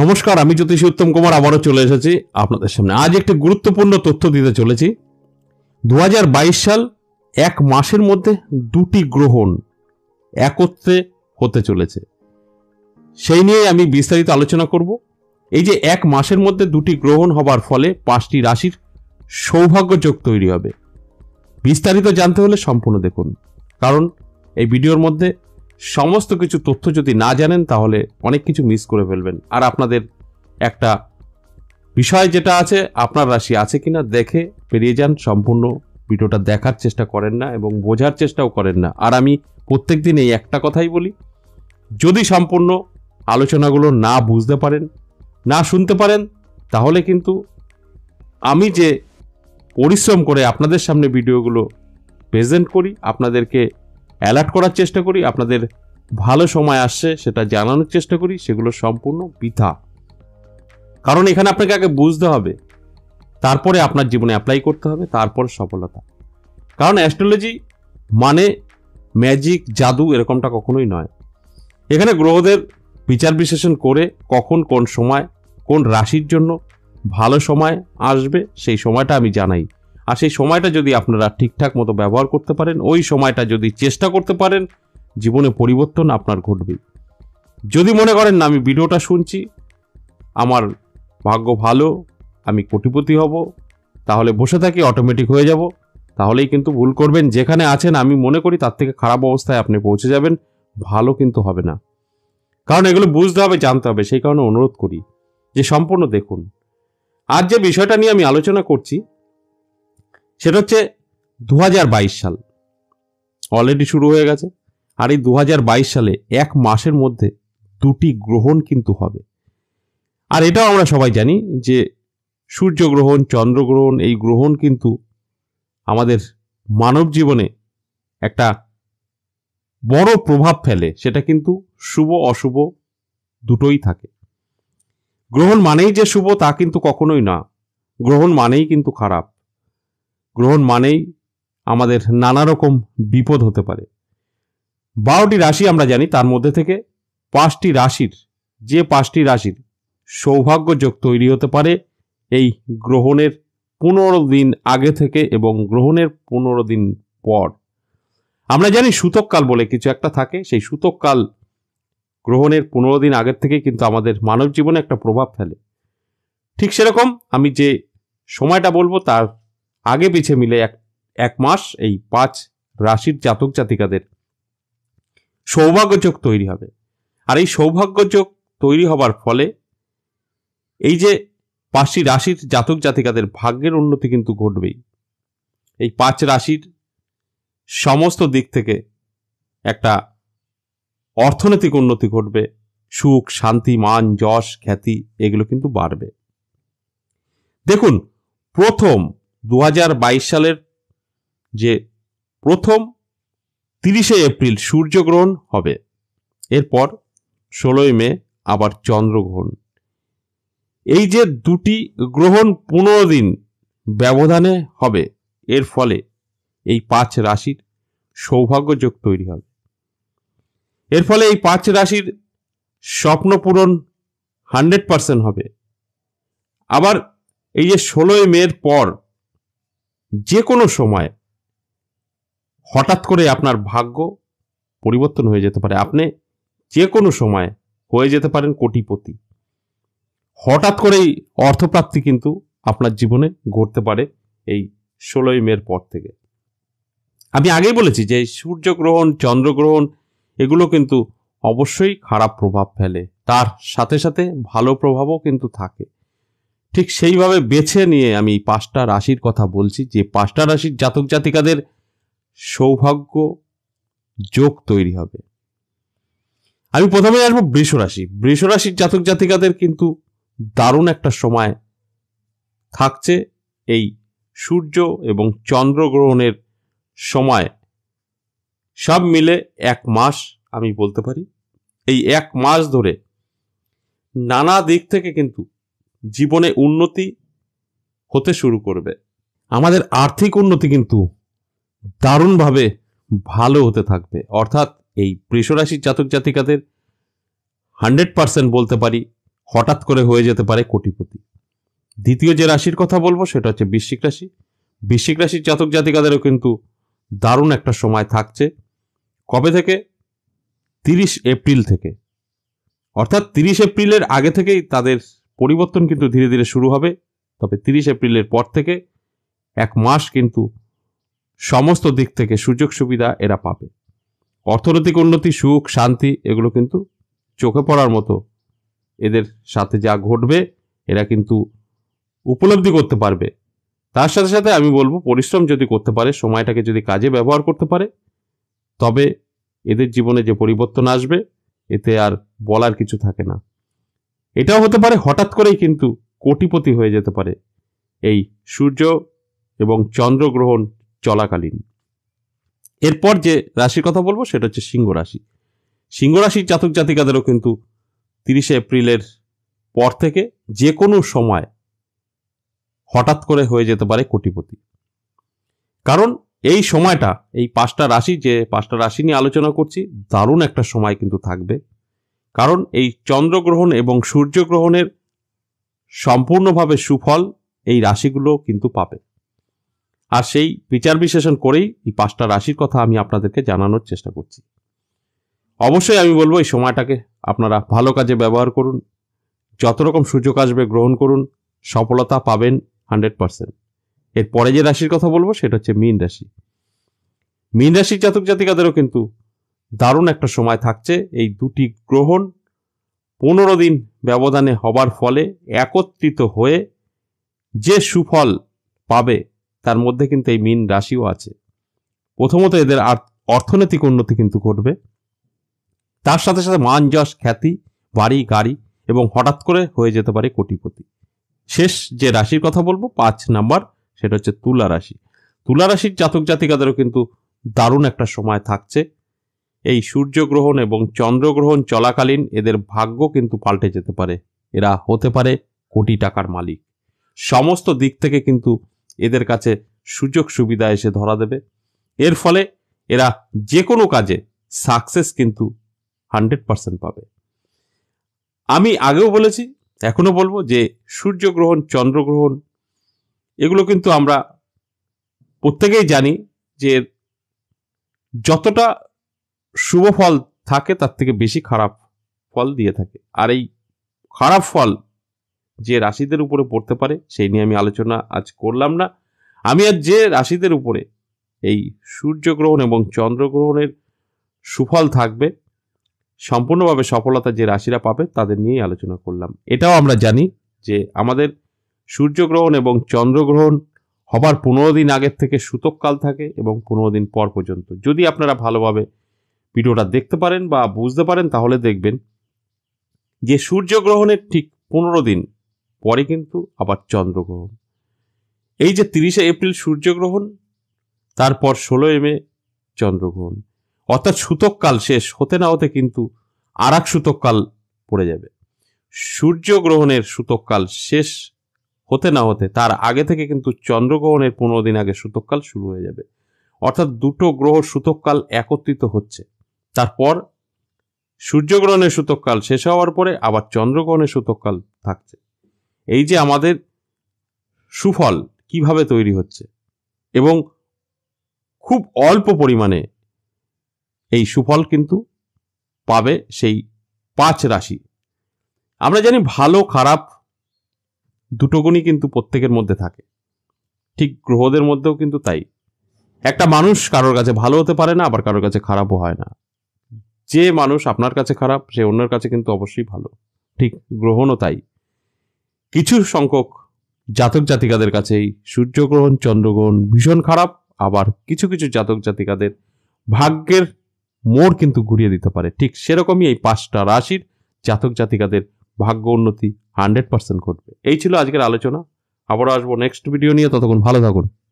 নমস্কার আমি জ্যোতিষী উত্তম কুমার আবারও চলে এসেছি আপনাদের সামনে আজ একটি গুরুত্বপূর্ণ তথ্য দিতে চলেছি দু সাল এক মাসের মধ্যে দুটি গ্রহণ একত্রে হতে চলেছে সেই নিয়ে আমি বিস্তারিত আলোচনা করব এই যে এক মাসের মধ্যে দুটি গ্রহণ হবার ফলে পাঁচটি রাশির সৌভাগ্যযোগ তৈরি হবে বিস্তারিত জানতে হলে সম্পূর্ণ দেখুন কারণ এই ভিডিওর মধ্যে সমস্ত কিছু তথ্য যদি না জানেন তাহলে অনেক কিছু মিস করে ফেলবেন আর আপনাদের একটা বিষয় যেটা আছে আপনার রাশি আছে কিনা দেখে পেরিয়ে যান সম্পূর্ণ ভিডিওটা দেখার চেষ্টা করেন না এবং বোঝার চেষ্টাও করেন না আর আমি প্রত্যেক দিন এই একটা কথাই বলি যদি সম্পূর্ণ আলোচনাগুলো না বুঝতে পারেন না শুনতে পারেন তাহলে কিন্তু আমি যে পরিশ্রম করে আপনাদের সামনে ভিডিওগুলো প্রেজেন্ট করি আপনাদেরকে অ্যালার্ট করার চেষ্টা করি আপনাদের ভালো সময় আসছে সেটা জানানোর চেষ্টা করি সেগুলো সম্পূর্ণ বৃথা কারণ এখানে আপনাকে আগে বুঝতে হবে তারপরে আপনার জীবনে অ্যাপ্লাই করতে হবে তারপর সফলতা কারণ অ্যাস্ট্রোলজি মানে ম্যাজিক জাদু এরকমটা কখনোই নয় এখানে গ্রহদের বিচার বিশ্লেষণ করে কখন কোন সময় কোন রাশির জন্য ভালো সময় আসবে সেই সময়টা আমি জানাই আর সেই সময়টা যদি আপনারা ঠিকঠাক মতো ব্যবহার করতে পারেন ওই সময়টা যদি চেষ্টা করতে পারেন জীবনে পরিবর্তন আপনার ঘটবে যদি মনে করেন না আমি ভিডিওটা শুনছি আমার ভাগ্য ভালো আমি কোটিপতি হব তাহলে বসে থাকি অটোমেটিক হয়ে যাব তাহলেই কিন্তু ভুল করবেন যেখানে আছেন আমি মনে করি তার থেকে খারাপ অবস্থায় আপনি পৌঁছে যাবেন ভালো কিন্তু হবে না কারণ এগুলো বুঝতে হবে জানতে হবে সেই কারণে অনুরোধ করি যে সম্পূর্ণ দেখুন আর যে বিষয়টা নিয়ে আমি আলোচনা করছি সেটা হচ্ছে দু সাল অলরেডি শুরু হয়ে গেছে আর এই দু সালে এক মাসের মধ্যে দুটি গ্রহণ কিন্তু হবে আর এটাও আমরা সবাই জানি যে সূর্যগ্রহণ চন্দ্রগ্রহণ এই গ্রহণ কিন্তু আমাদের মানব জীবনে একটা বড় প্রভাব ফেলে সেটা কিন্তু শুভ অশুভ দুটোই থাকে গ্রহণ মানেই যে শুভ তা কিন্তু কখনোই না গ্রহণ মানেই কিন্তু খারাপ গ্রহণ মানেই আমাদের নানা রকম বিপদ হতে পারে বারোটি রাশি আমরা জানি তার মধ্যে থেকে পাঁচটি রাশির যে পাঁচটি রাশির সৌভাগ্যযোগ তৈরি হতে পারে এই গ্রহণের পনেরো দিন আগে থেকে এবং গ্রহণের পনেরো দিন পর আমরা জানি সূতককাল বলে কিছু একটা থাকে সেই সূতককাল গ্রহণের পনেরো দিন আগের থেকে কিন্তু আমাদের মানব জীবনে একটা প্রভাব ফেলে ঠিক সেরকম আমি যে সময়টা বলবো তার আগে পিছিয়ে মিলে এক এক মাস এই পাঁচ রাশির জাতক জাতিকাদের সৌভাগ্যযোগ তৈরি হবে আর এই সৌভাগ্যযোগ তৈরি হবার ফলে এই যে পাঁচটি রাশির জাতক জাতিকাদের ভাগ্যের উন্নতি কিন্তু ঘটবেই এই পাঁচ রাশির সমস্ত দিক থেকে একটা অর্থনৈতিক উন্নতি ঘটবে সুখ শান্তি মান যশ খ্যাতি এগুলো কিন্তু বাড়বে দেখুন প্রথম দু সালের যে প্রথম তিরিশে এপ্রিল সূর্যগ্রহণ হবে এরপর ষোলোই মে আবার চন্দ্রগ্রহণ এই যে দুটি গ্রহণ পনেরো দিন ব্যবধানে হবে এর ফলে এই পাঁচ রাশির সৌভাগ্যযোগ তৈরি হবে এর ফলে এই পাঁচ রাশির স্বপ্ন পূরণ হান্ড্রেড পারসেন্ট হবে আবার এই যে ষোলোই মের পর যে কোনো সময় হঠাৎ করে আপনার ভাগ্য পরিবর্তন হয়ে যেতে পারে আপনি যে কোনো সময় হয়ে যেতে পারেন কোটিপতি হঠাৎ করেই অর্থপ্রাপ্তি কিন্তু আপনার জীবনে ঘটতে পারে এই ষোলোই মের পর থেকে আমি আগেই বলেছি যে সূর্যগ্রহণ চন্দ্রগ্রহণ এগুলো কিন্তু অবশ্যই খারাপ প্রভাব ফেলে তার সাথে সাথে ভালো প্রভাবও কিন্তু থাকে ঠিক সেইভাবে বেছে নিয়ে আমি পাঁচটা রাশির কথা বলছি যে পাঁচটা রাশির জাতক জাতিকাদের সৌভাগ্য যোগ তৈরি হবে আমি প্রথমে আসবো বৃষ রাশি বৃষ রাশির জাতক জাতিকাদের কিন্তু দারুণ একটা সময় থাকছে এই সূর্য এবং চন্দ্রগ্রহণের সময় সব মিলে এক মাস আমি বলতে পারি এই এক মাস ধরে নানা দিক থেকে কিন্তু জীবনে উন্নতি হতে শুরু করবে আমাদের আর্থিক উন্নতি কিন্তু দারুণভাবে ভালো হতে থাকবে অর্থাৎ এই বৃষরাশির জাতক জাতিকাদের হান্ড্রেড পারসেন্ট বলতে পারি হঠাৎ করে হয়ে যেতে পারে কোটিপতি দ্বিতীয় যে রাশির কথা বলবো সেটা হচ্ছে বৃশ্চিক রাশি বৃশ্চিক রাশির জাতক জাতিকাদেরও কিন্তু দারুণ একটা সময় থাকছে কবে থেকে তিরিশ এপ্রিল থেকে অর্থাৎ তিরিশ এপ্রিলের আগে থেকেই তাদের পরিবর্তন কিন্তু ধীরে ধীরে শুরু হবে তবে তিরিশ এপ্রিলের পর থেকে এক মাস কিন্তু সমস্ত দিক থেকে সুযোগ সুবিধা এরা পাবে অর্থনৈতিক উন্নতি সুখ শান্তি এগুলো কিন্তু চোখে পড়ার মতো এদের সাথে যা ঘটবে এরা কিন্তু উপলব্ধি করতে পারবে তার সাথে সাথে আমি বলবো পরিশ্রম যদি করতে পারে সময়টাকে যদি কাজে ব্যবহার করতে পারে তবে এদের জীবনে যে পরিবর্তন আসবে এতে আর বলার কিছু থাকে না এটাও হতে পারে হঠাৎ করেই কিন্তু কোটিপতি হয়ে যেতে পারে এই সূর্য এবং চন্দ্রগ্রহণ চলাকালীন এরপর যে রাশির কথা বলবো সেটা হচ্ছে সিংহ রাশি সিংহ রাশির জাতক জাতিকাদেরও কিন্তু তিরিশে এপ্রিলের পর থেকে যে কোনো সময় হঠাৎ করে হয়ে যেতে পারে কোটিপতি কারণ এই সময়টা এই পাঁচটা রাশি যে পাঁচটা রাশি নিয়ে আলোচনা করছি দারুণ একটা সময় কিন্তু থাকবে কারণ এই চন্দ্রগ্রহণ এবং সূর্যগ্রহণের সম্পূর্ণভাবে সুফল এই রাশিগুলো কিন্তু পাবে আর সেই বিচার বিশ্লেষণ করেই এই পাঁচটা রাশির কথা আমি আপনাদেরকে জানানোর চেষ্টা করছি অবশ্যই আমি বলবো এই সময়টাকে আপনারা ভালো কাজে ব্যবহার করুন যত রকম সুযোগ আসবে গ্রহণ করুন সফলতা পাবেন হান্ড্রেড পারসেন্ট এরপরে যে রাশির কথা বলবো সেটা হচ্ছে মীন রাশি মীন রাশির জাতক জাতিকাদেরও কিন্তু দারুণ একটা সময় থাকছে এই দুটি গ্রহণ পনেরো দিন ব্যবধানে হবার ফলে একত্রিত হয়ে যে সুফল পাবে তার মধ্যে কিন্তু এই মিন রাশিও আছে প্রথমত এদের অর্থনৈতিক উন্নতি কিন্তু ঘটবে তার সাথে সাথে মান যশ খ্যাতি বাড়ি গাড়ি এবং হঠাৎ করে হয়ে যেতে পারে কোটিপতি শেষ যে রাশির কথা বলবো পাঁচ নাম্বার সেটা হচ্ছে তুলা রাশি তুলা রাশির জাতক জাতিকাদেরও কিন্তু দারুণ একটা সময় থাকছে এই সূর্যগ্রহণ এবং চন্দ্রগ্রহণ চলাকালীন এদের ভাগ্য কিন্তু পাল্টে যেতে পারে এরা হতে পারে কোটি টাকার মালিক সমস্ত দিক থেকে কিন্তু এদের কাছে সুযোগ সুবিধা এসে ধরা দেবে এর ফলে এরা যে কোনো কাজে সাকসেস কিন্তু হান্ড্রেড পারসেন্ট পাবে আমি আগেও বলেছি এখনও বলবো যে সূর্যগ্রহণ চন্দ্রগ্রহণ এগুলো কিন্তু আমরা প্রত্যেকেই জানি যে যতটা শুভ ফল থাকে তার থেকে বেশি খারাপ ফল দিয়ে থাকে আর এই খারাপ ফল যে রাশিদের উপরে পড়তে পারে সেই নিয়ে আমি আলোচনা আজ করলাম না আমি আজ যে রাশিদের উপরে এই সূর্যগ্রহণ এবং চন্দ্রগ্রহণের সুফল থাকবে সম্পূর্ণভাবে সফলতা যে রাশিরা পাবে তাদের নিয়েই আলোচনা করলাম এটাও আমরা জানি যে আমাদের সূর্যগ্রহণ এবং চন্দ্রগ্রহণ হবার পনেরো দিন আগের থেকে সূতককাল থাকে এবং পনেরো দিন পর পর্যন্ত যদি আপনারা ভালোভাবে ভিডিওটা দেখতে পারেন বা বুঝতে পারেন তাহলে দেখবেন যে সূর্যগ্রহণের ঠিক পনেরো দিন পরে কিন্তু আবার চন্দ্রগ্রহণ এই যে তিরিশে এপ্রিল সূর্যগ্রহণ তারপর ষোলো মে চন্দ্রগ্রহণ অর্থাৎ সূতককাল শেষ হতে না হতে কিন্তু আর এক সূতককাল পড়ে যাবে সূর্যগ্রহণের সূতককাল শেষ হতে না হতে তার আগে থেকে কিন্তু চন্দ্রগ্রহণের পনেরো দিন আগে সূতককাল শুরু হয়ে যাবে অর্থাৎ দুটো গ্রহ সূতককাল একত্রিত হচ্ছে তারপর সূর্যগ্রহণের সূতককাল শেষ হওয়ার পরে আবার চন্দ্রগ্রহণের সূতককাল থাকছে এই যে আমাদের সুফল কিভাবে তৈরি হচ্ছে এবং খুব অল্প পরিমাণে এই সুফল কিন্তু পাবে সেই পাঁচ রাশি আমরা জানি ভালো খারাপ দুটো গুণই কিন্তু প্রত্যেকের মধ্যে থাকে ঠিক গ্রহদের মধ্যেও কিন্তু তাই একটা মানুষ কারোর কাছে ভালো হতে পারে না আবার কারোর কাছে খারাপও হয় না যে মানুষ আপনার কাছে খারাপ সে অন্যের কাছে কিন্তু অবশ্যই ভালো ঠিক গ্রহণও তাই কিছু সংখ্যক জাতক জাতিকাদের কাছেই সূর্যগ্রহণ চন্দ্রগ্রহণ ভীষণ খারাপ আবার কিছু কিছু জাতক জাতিকাদের ভাগ্যের মোড় কিন্তু ঘুরিয়ে দিতে পারে ঠিক সেরকমই এই পাঁচটা রাশির জাতক জাতিকাদের ভাগ্য উন্নতি হান্ড্রেড পার্সেন্ট ঘটবে এই ছিল আজকের আলোচনা আবারও আসবো নেক্সট ভিডিও নিয়ে ততক্ষণ ভালো থাকুন